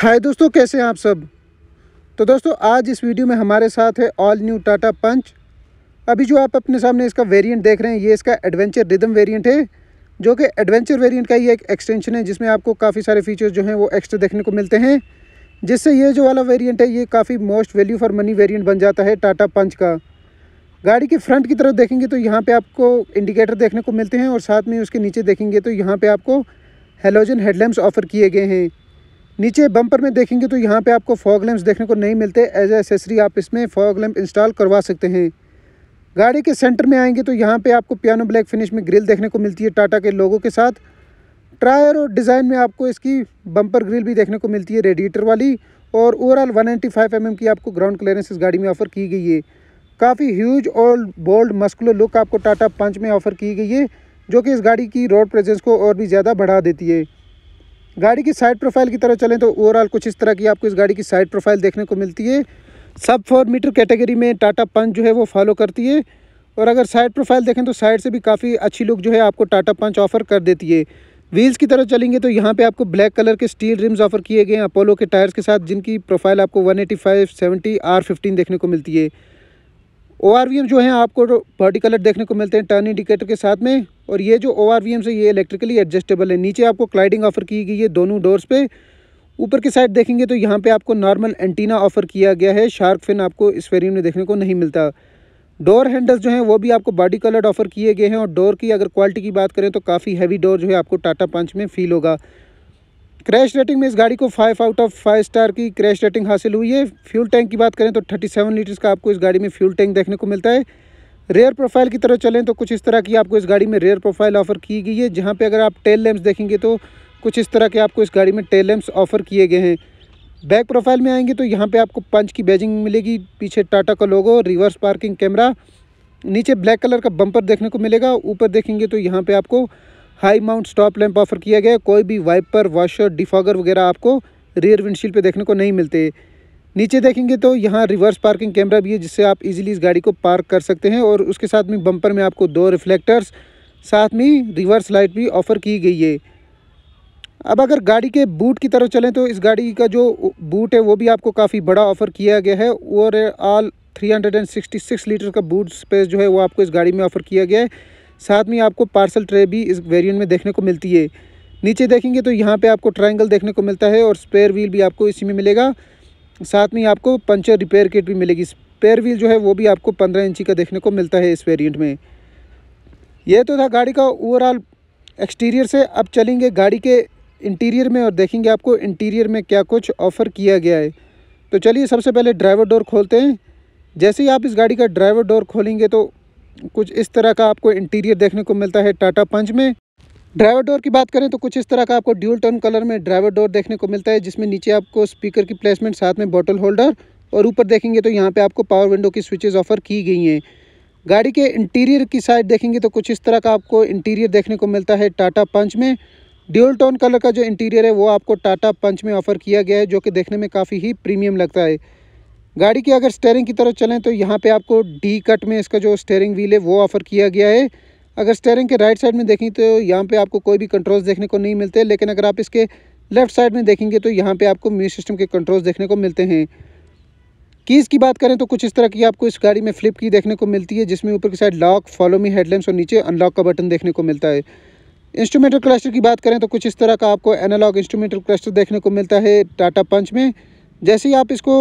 हाय दोस्तों कैसे हैं आप सब तो दोस्तों आज इस वीडियो में हमारे साथ है ऑल न्यू टाटा पंच अभी जो आप अपने सामने इसका वेरिएंट देख रहे हैं ये इसका एडवेंचर रिदम वेरिएंट है जो कि एडवेंचर वेरिएंट का ही एक एक्सटेंशन है जिसमें आपको काफ़ी सारे फीचर्स जो हैं वो एक्स्ट्रा देखने को मिलते हैं जिससे ये जो वाला वेरियंट है ये काफ़ी most value for money variant बन जाता है टाटा पंच का गाड़ी के फ्रंट की तरफ देखेंगे तो यहाँ पर आपको इंडिकेटर देखने को मिलते हैं और साथ में उसके नीचे देखेंगे तो यहाँ पर आपको हेलोजन हेडलैम्प्स ऑफर किए गए हैं नीचे बम्पर में देखेंगे तो यहाँ पे आपको फॉग लैम्प देखने को नहीं मिलते एज एसेसरी आप इसमें फॉग लैम्प इंस्टॉल करवा सकते हैं गाड़ी के सेंटर में आएंगे तो यहाँ पे आपको पियानो ब्लैक फिनिश में ग्रिल देखने को मिलती है टाटा के लोगों के साथ ट्रायर और डिज़ाइन में आपको इसकी बम्पर ग्रिल भी देखने को मिलती है रेडिएटर वाली और ओवरऑल 195 नाइन्टी mm की आपको ग्राउंड क्लियरेंस इस गाड़ी में ऑफ़र की गई है काफ़ी ह्यूज और बोल्ड मस्कुलर लुक आपको टाटा पंच में ऑफ़र की गई है जो कि इस गाड़ी की रोड प्रेजेंस को और भी ज़्यादा बढ़ा देती है गाड़ी की साइड प्रोफाइल की तरफ चलें तो ओवरऑल कुछ इस तरह की आपको इस गाड़ी की साइड प्रोफाइल देखने को मिलती है सब फोर मीटर कैटेगरी में टाटा पंच जो है वो फॉलो करती है और अगर साइड प्रोफाइल देखें तो साइड से भी काफ़ी अच्छी लुक जो है आपको टाटा पंच ऑफर कर देती है व्हील्स की तरफ चलेंगे तो यहाँ पे आपको ब्लैक कलर के स्टील रिम्स ऑफर किए गए हैं अपोलो के टायर्स के साथ जिनकी प्रोफाइल आपको 185, 70, फिफ्टीन देखने को मिलती है ओ जो है आपको बॉडी कलर देखने को मिलते हैं टर्न इंडिकेटर के साथ में और ये जो ओ आर वी एम से ये इलेक्ट्रिकली एडजस्टेबल है नीचे आपको क्लाइडिंग ऑफर की गई है दोनों डोर्स पे ऊपर की साइड देखेंगे तो यहाँ पे आपको नॉर्मल एंटीना ऑफर किया गया है शार्क फिन आपको इस वेरियम में देखने को नहीं मिलता डोर हैंडल्स जो हैं वो भी आपको बॉडी कलर्ड ऑफर किए गए हैं और डोर की अगर क्वालिटी की बात करें तो काफ़ी हैवी डोर जो है आपको टाटा पंच में फील होगा क्रैश रेटिंग में इस गाड़ी को five out of five star की क्रैश रेटिंग हासिल हुई है फ्यूल टैंक की बात करें तो थर्टी सेवन लीटर्स का आपको इस गाड़ी में फ्यूल टैंक देखने को मिलता है रेयर प्रोफाइल की तरह चलें तो कुछ इस तरह की आपको इस गाड़ी में रेयर प्रोफाइल ऑफर की गई है जहाँ पे अगर आप टेल लैम्प्स देखेंगे तो कुछ इस तरह के आपको इस गाड़ी में टेल लैम्प्स ऑफर किए गए हैं बैक प्रोफाइल में आएंगे तो यहाँ पे आपको पंच की बैजिंग मिलेगी पीछे टाटा का लोगो रिवर्स पार्किंग कैमरा नीचे ब्लैक कलर का बम्पर देखने को मिलेगा ऊपर देखेंगे तो यहाँ पे आपको high mount stop lamp offer किया गया कोई भी वाइपर वॉशर डिफॉगर वगैरह आपको रेयर विंडशील्ड पे देखने को नहीं मिलते नीचे देखेंगे तो यहाँ रिवर्स पार्किंग कैमरा भी है जिससे आप इजीली इस गाड़ी को पार्क कर सकते हैं और उसके साथ में बम्पर में आपको दो रिफ्लेक्टर्स साथ में रिवर्स लाइट भी ऑफ़र की गई है अब अगर गाड़ी के बूट की तरफ चलें तो इस गाड़ी का जो बूट है वो भी आपको काफ़ी बड़ा ऑफ़र किया गया है और ऑल थ्री लीटर का बूट स्पेस जो है वो आपको इस गाड़ी में ऑफ़र किया गया है साथ में आपको पार्सल ट्रे भी इस वेरियंट में देखने को मिलती है नीचे देखेंगे तो यहाँ पे आपको ट्रायंगल देखने को मिलता है और स्पेयर व्हील भी आपको इसी में मिलेगा साथ में आपको पंचर रिपेयर किट भी मिलेगी स्पेयर व्हील जो है वो भी आपको पंद्रह इंची का देखने को मिलता है इस वेरियंट में ये तो था गाड़ी का ओवरऑल एक्सटीरियर से अब चलेंगे गाड़ी के इंटीरियर में और देखेंगे आपको इंटीरियर में क्या कुछ ऑफ़र किया गया है तो चलिए सबसे पहले ड्राइवर डोर खोलते हैं जैसे ही आप इस गाड़ी का ड्राइवर डोर खोलेंगे तो कुछ इस तरह का आपको इंटीरियर देखने को मिलता है टाटा पंच में ड्राइवर डोर की बात करें तो कुछ इस तरह का आपको ड्यूल टोन कलर में ड्राइवर डोर देखने को मिलता है जिसमें नीचे आपको स्पीकर की प्लेसमेंट साथ में बॉटल होल्डर और ऊपर देखेंगे तो यहाँ पे आपको पावर विंडो की स्विचेस ऑफर की गई हैं गाड़ी के इंटीरियर की साइड देखेंगे तो कुछ इस तरह का आपको इंटीरियर देखने को मिलता है टाटा पंच में ड्यूल टोन कलर का जो इंटीरियर है वो आपको टाटा पंच में ऑफ़र किया गया है जो कि देखने में काफ़ी ही प्रीमियम लगता है गाड़ी की अगर स्टेयरिंग की तरफ चलें तो यहाँ पर आपको डी कट में इसका जो स्टेयरिंग व्हील है वो ऑफ़र किया गया है अगर स्टेयरिंग के राइट साइड में देखें तो यहाँ पे आपको कोई भी कंट्रोल्स देखने को नहीं मिलते लेकिन अगर आप इसके लेफ्ट साइड में देखेंगे तो यहाँ पे आपको म्यूज सिस्टम के कंट्रोल्स देखने को मिलते हैं कीज़ की बात करें तो कुछ इस तरह की आपको इस गाड़ी में फ्लिप की देखने को मिलती है जिसमें ऊपर की side lock follow me headlamps और नीचे अनलॉक का बटन देखने को मिलता है इंस्ट्रूमेंटल क्लस्टर की बात करें तो कुछ इस तरह का आपको एनालॉग इंस्ट्रूमेंटल क्लस्टर देखने को मिलता है टाटा पंच में जैसे ही आप इसको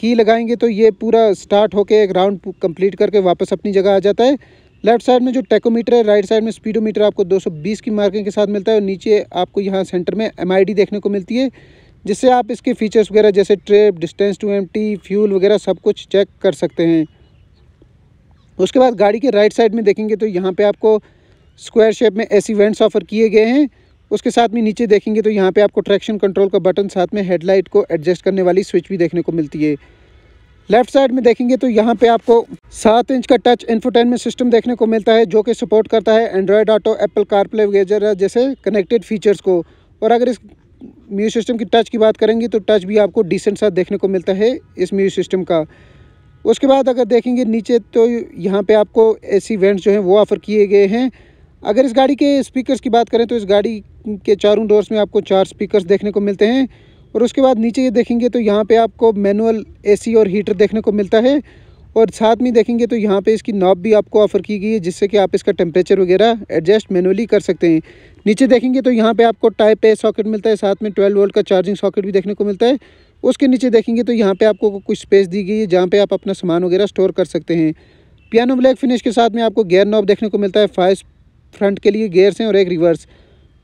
की लगाएंगे तो ये पूरा स्टार्ट होकर एक राउंड कंप्लीट करके वापस अपनी जगह आ जाता है लेफ्ट साइड में जो टेकोमीटर है राइट साइड में स्पीडोमीटर आपको 220 की मार्किंग के साथ मिलता है और नीचे आपको यहाँ सेंटर में एम देखने को मिलती है जिससे आप इसके फीचर्स वगैरह जैसे trip distance to M fuel वगैरह सब कुछ चेक कर सकते हैं उसके बाद गाड़ी के राइट साइड में देखेंगे तो यहाँ पर आपको स्क्वायर शेप में ऐसी वेंट्स ऑफर किए गए हैं उसके साथ में नीचे देखेंगे तो यहाँ पे आपको ट्रैक्शन कंट्रोल का बटन साथ में हेडलाइट को एडजस्ट करने वाली स्विच भी देखने को मिलती है लेफ्ट साइड में देखेंगे तो यहाँ पे आपको सात इंच का टच इन्फोटेनमेंट सिस्टम देखने को मिलता है जो कि सपोर्ट करता है एंड्रॉयड ऑटो एप्पल कारप्ले वगैरह जैसे कनेक्टेड फीचर्स को और अगर इस म्यू सिस्टम की टच की बात करेंगे तो टच भी आपको डिसेंट सा देखने को मिलता है इस म्यू सिस्टम का उसके बाद अगर देखेंगे नीचे तो यहाँ पर आपको ए वेंट्स जो हैं वो ऑफ़र किए गए हैं अगर इस गाड़ी के स्पीकर्स की बात करें तो इस गाड़ी के चारों डोर्स में आपको चार स्पीकर्स देखने को मिलते हैं और उसके बाद नीचे ये देखेंगे तो यहाँ पे आपको मैनुअल एसी और हीटर देखने को मिलता है और साथ में देखेंगे तो यहाँ पे इसकी नॉब भी आपको ऑफ़र की गई है जिससे कि आप इसका टेम्परेचर वगैरह एडजस्ट मैनुअली कर सकते हैं नीचे देखेंगे तो यहाँ पे आपको टाइप ए सॉकेट मिलता है साथ में ट्वेल्व वोल्ट का चार्जिंग सॉकेट भी देखने को मिलता है उसके नीचे देखेंगे तो यहाँ पर आपको कुछ स्पेस दी गई है जहाँ पर आप अपना सामान वगैरह स्टोर कर सकते हैं पियानो ब्लैक फिनिश के साथ में आपको गेयर नॉब देखने को मिलता है फाइव फ्रंट के लिए गेयर्स हैं और एक रिवर्स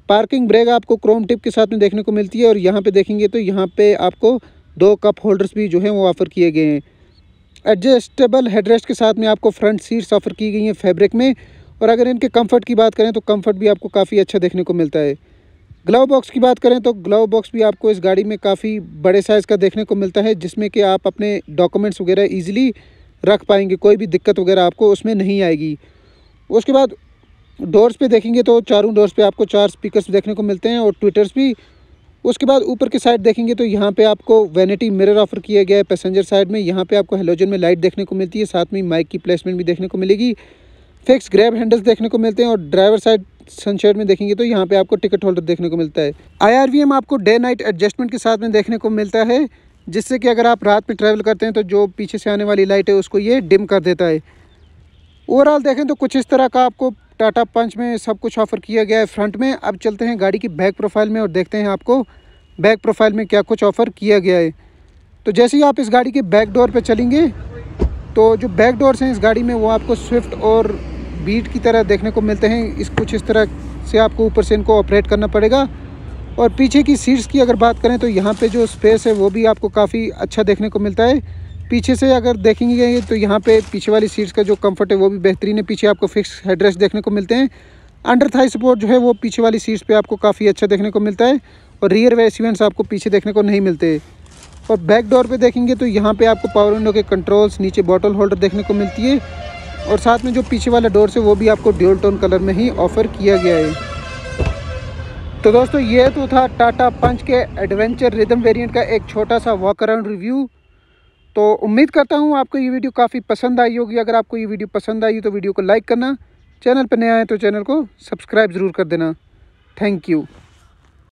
पार्किंग ब्रेक आपको क्रोम टिप के साथ में देखने को मिलती है और यहाँ पे देखेंगे तो यहाँ पे आपको दो कप होल्डर्स भी जो हैं वो ऑफ़र किए गए हैं एडजस्टेबल हेडरेस्ट के साथ में आपको फ्रंट सीट्स ऑफ़र की गई हैं फैब्रिक में और अगर इनके कंफर्ट की बात करें तो कंफर्ट भी आपको काफ़ी अच्छा देखने को मिलता है ग्लव बॉक्स की बात करें तो ग्लव बॉक्स भी आपको इस गाड़ी में काफ़ी बड़े साइज़ का देखने को मिलता है जिसमें कि आप अपने डॉक्यूमेंट्स वगैरह ईजिली रख पाएंगे कोई भी दिक्कत वगैरह आपको उसमें नहीं आएगी उसके बाद डोर्स पे देखेंगे तो चारों डोर्स पे आपको चार स्पीकर्स देखने को मिलते हैं और ट्विटर्स भी उसके बाद ऊपर की साइड देखेंगे तो यहाँ पे आपको वैनिटी मिरर ऑफर किया गया है पैसेंजर साइड में यहाँ पे आपको हेलोजन में लाइट देखने को मिलती है साथ में माइक की प्लेसमेंट भी देखने को मिलेगी फिक्स ग्रैब हैंडल्स देखने को मिलते हैं और ड्राइवर साइड सनशेड में देखेंगे तो यहाँ पर आपको टिकट होल्डर देखने को मिलता है आई आपको डे नाइट एडजस्टमेंट के साथ में देखने को मिलता है जिससे कि अगर आप रात में ट्रैवल करते हैं तो जो पीछे से आने वाली लाइट है उसको ये डिम कर देता है ओवरऑल देखें तो कुछ इस तरह का आपको टाटा पंच में सब कुछ ऑफ़र किया गया है फ्रंट में अब चलते हैं गाड़ी की बैक प्रोफाइल में और देखते हैं आपको बैक प्रोफाइल में क्या कुछ ऑफ़र किया गया है तो जैसे ही आप इस गाड़ी के बैक डोर पर चलेंगे तो जो बैक डोर्स हैं इस गाड़ी में वो आपको स्विफ्ट और बीट की तरह देखने को मिलते हैं इस कुछ इस तरह से आपको ऊपर से इनको ऑपरेट करना पड़ेगा और पीछे की सीट्स की अगर बात करें तो यहाँ पे जो स्पेस है वो भी आपको काफ़ी अच्छा देखने को मिलता है पीछे से अगर देखेंगे तो यहाँ पे पीछे वाली सीट्स का जो कंफर्ट है वो भी बेहतरीन है पीछे आपको फिक्स हेडरेस्ट देखने को मिलते हैं अंडर थाई सपोर्ट जो है वो पीछे वाली सीट्स पे आपको काफ़ी अच्छा देखने को मिलता है और रियर वेसिवेंट्स आपको पीछे देखने को नहीं मिलते और बैक डोर पर देखेंगे तो यहाँ पर आपको पावर विंडो के कंट्रोल्स नीचे बॉटल होल्डर देखने को मिलती है और साथ में जो पीछे वाला डोर से वो भी आपको ड्यूल टोन कलर में ही ऑफ़र किया गया है तो दोस्तों ये तो था टाटा पंच के एडवेंचर रिदम वेरिएंट का एक छोटा सा वॉक अराउंड रिव्यू तो उम्मीद करता हूँ आपको ये वीडियो काफ़ी पसंद आई होगी अगर आपको ये वीडियो पसंद आई तो वीडियो को लाइक करना चैनल पर नए आए तो चैनल को सब्सक्राइब ज़रूर कर देना थैंक यू